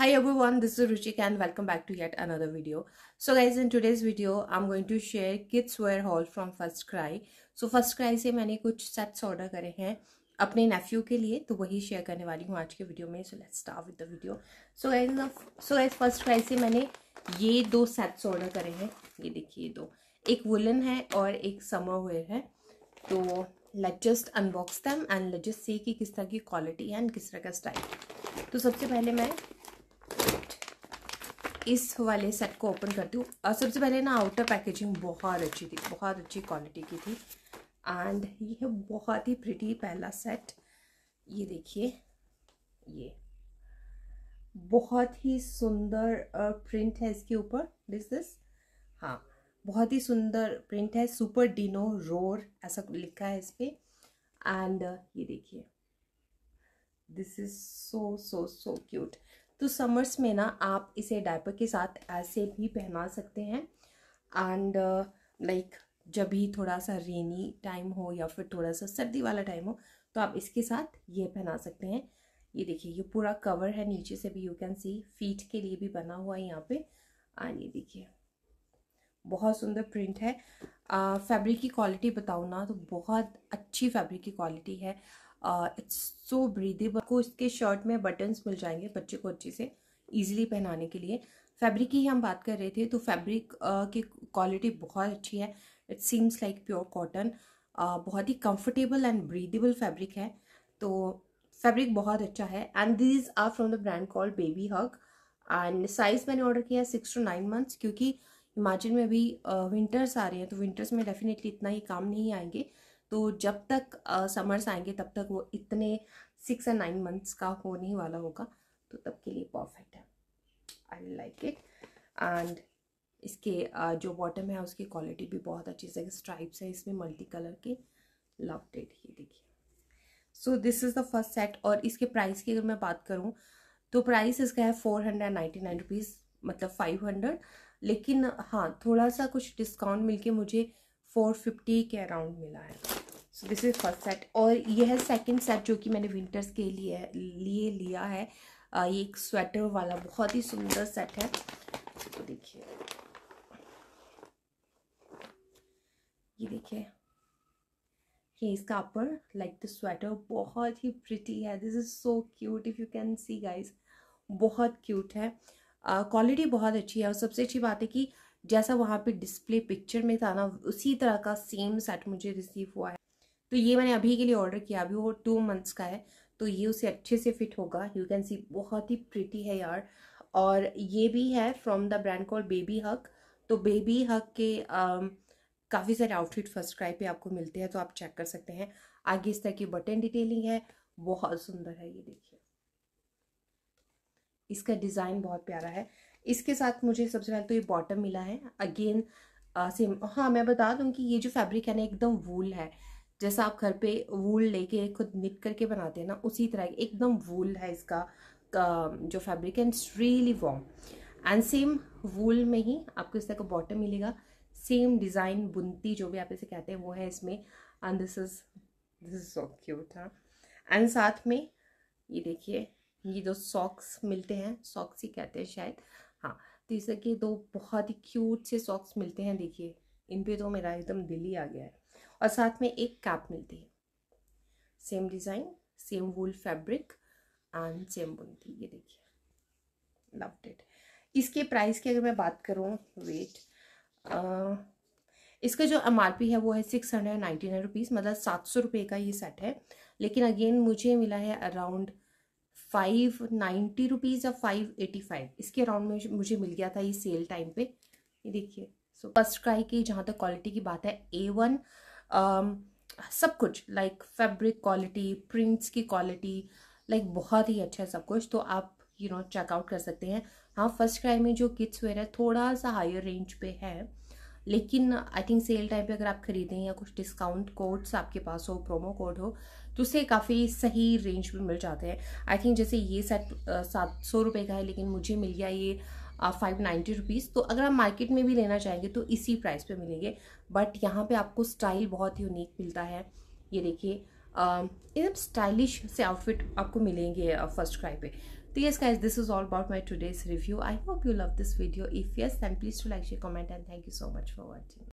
Hi everyone, this is Ruchika and welcome back to yet another video. So guys, in today's video, I'm going to share kids wear haul from First Cry. So First Cry से मैंने कुछ sets order करे हैं अपने नेफ्यू के लिए तो वही शेयर करने वाली हूँ आज के वीडियो में so let's start with the video so guys so guys FirstCry से मैंने ये दो सेट्स ऑर्डर करे हैं ये देखिए दो एक वुलन है और एक समर वेयर है तो let just unbox them and let just see कि किस तरह की क्वालिटी है एंड किस तरह का स्टाइल तो सबसे पहले मैं इस वाले सेट को ओपन करती हूँ सबसे पहले ना आउटर पैकेजिंग बहुत अच्छी थी बहुत अच्छी क्वालिटी की थी एंड ये है बहुत ही प्रिटी पहला सेट ये देखिए ये बहुत ही सुंदर प्रिंट है इसके ऊपर दिस दिस हाँ बहुत ही सुंदर प्रिंट है सुपर डिनो रोर ऐसा लिखा है इस पर एंड ये देखिए this is so so so cute तो समर्स में ना आप इसे डायपर के साथ ऐसे भी पहना सकते हैं एंड लाइक uh, like, जब भी थोड़ा सा रेनी टाइम हो या फिर थोड़ा सा सर्दी वाला टाइम हो तो आप इसके साथ ये पहना सकते हैं ये देखिए ये पूरा कवर है नीचे से भी यू कैन सी फीट के लिए भी बना हुआ है यहाँ पे एंड ये देखिए बहुत सुंदर प्रिंट है फैब्रिक uh, की क्वालिटी बताऊँ ना तो बहुत अच्छी फैब्रिक की क्वालिटी है इट्स सो ब्रीदेबल आपको इसके शर्ट में बटन्स मिल जाएंगे बच्चे को अच्छे से ईजिली पहनाने के लिए फैब्रिक की हम बात कर रहे थे तो फैब्रिक की क्वालिटी बहुत अच्छी है it seems like pure cotton बहुत ही कंफर्टेबल एंड ब्रीदेबल फैब्रिक है तो फैब्रिक बहुत अच्छा है and this are from the brand call baby hug and size मैंने ऑर्डर किया है सिक्स टू नाइन मंथ्स क्योंकि हिमाचल में भी विंटर्स आ रहे हैं तो विंटर्स में डेफिनेटली इतना ही काम नहीं आएंगे तो जब तक समर्स आएंगे तब तक वो इतने सिक्स एंड नाइन मंथ्स का होने ही वाला होगा तो तब के लिए परफेक्ट है आई लाइक इट एंड इसके जो बॉटम है उसकी क्वालिटी भी बहुत अच्छी है स्ट्राइप्स है इसमें मल्टी कलर के लव डेट ये देखिए so this is the first set और इसके प्राइस की अगर मैं बात करूँ तो प्राइस इसका है four hundred ninety nine rupees मतलब फाइव हंड्रेड लेकिन हाँ थोड़ा सा कुछ डिस्काउंट मिलके मुझे फ़ोर फिफ्टी के अराउंड मिला है so this is first set और यह है सेकेंड सेट जो कि मैंने विंटर्स के लिए लिए लिया है आ, ये एक स्वेटर वाला बहुत ही सुंदर सेट है तो देखिए ये देखिए ये इसका अपर लाइक द स्वेटर बहुत ही प्रिटी है this is so cute if you can see guys बहुत क्यूट है क्वालिटी uh, बहुत अच्छी है और सबसे अच्छी बात है कि जैसा वहाँ पे डिस्प्ले पिक्चर में था ना उसी तरह का सेम सेट मुझे रिसीव हुआ है तो ये मैंने अभी के लिए ऑर्डर किया अभी वो टू मंथ्स का है तो ये उसे अच्छे से फिट होगा यू कैन सी बहुत ही प्रिटी है यार और ये भी है from the brand call baby hug तो बेबी हक के um, काफ़ी सारे आउटफिट फर्स्ट क्राई पे आपको मिलते हैं तो आप चेक कर सकते हैं आगे इस तरह की बटन डिटेलिंग है बहुत सुंदर है ये देखिए इसका डिज़ाइन बहुत प्यारा है इसके साथ मुझे सबसे पहले तो ये बॉटम मिला है अगेन सेम uh, हाँ मैं बता दूँ कि ये जो फैब्रिक है ना एकदम वूल है जैसा आप घर पे वूल लेके खुद निट करके बनाते हैं ना उसी तरह एकदम वूल है इसका जो फैब्रिक है it's really warm and same wool में ही आपको इस तरह का बॉटम मिलेगा सेम डिज़ाइन बुनती जो भी आप इसे कहते हैं वो है इसमें and this is this is so cute हाँ एंड साथ में ये देखिए ये दो सॉक्स मिलते हैं सॉक्स ही कहते हैं शायद हाँ तो इस तरह के दो बहुत ही क्यूट से सॉक्स मिलते हैं देखिए इन पे तो मेरा एकदम दिल ही आ गया है और साथ में एक कैप मिलती है same design same wool fabric and same बुनती ये देखिए लव्ड इट इसके प्राइस की अगर मैं बात करूँ वेट आ, इसका जो एम है वो है six hundred ninety nine rupees मतलब सात सौ रुपये का ये सेट है लेकिन अगेन मुझे मिला है अराउंड फाइव नाइन्टी रुपीज़ या फाइव एटी फाइव इसके अराउंड में मुझे मिल गया था ये सेल टाइम पे ये देखिए सो फर्स्ट क्राई की जहाँ तक क्वालिटी की बात है ए वन Um, सब कुछ लाइक फैब्रिक क्वालिटी प्रिंट्स की क्वालिटी लाइक बहुत ही अच्छा है सब कुछ तो आप यू नो चेकआउट कर सकते हैं हाँ फर्स्ट क्राई में जो किड्स वेयर है थोड़ा सा हायर रेंज पे है लेकिन आई थिंक सेल टाइम पे अगर आप खरीदें या कुछ डिस्काउंट कोड्स आपके पास हो प्रोमो कोड हो तो उसे काफ़ी सही रेंज में मिल जाते हैं आई थिंक जैसे ये सेट सात सौ रुपये का है लेकिन मुझे मिल गया ये फाइव नाइन्टी रुपीज़ तो अगर आप मार्केट में भी लेना चाहेंगे तो इसी प्राइस पे मिलेंगे बट यहाँ पे आपको स्टाइल बहुत ही यूनिक मिलता है ये देखिए एकदम um, स्टाइलिश से आउटफिट आपको मिलेंगे फर्स्ट uh, क्राई पे तो ये guys this is all about my today's review I hope you love this video if yes then please to like share comment and thank you so much for watching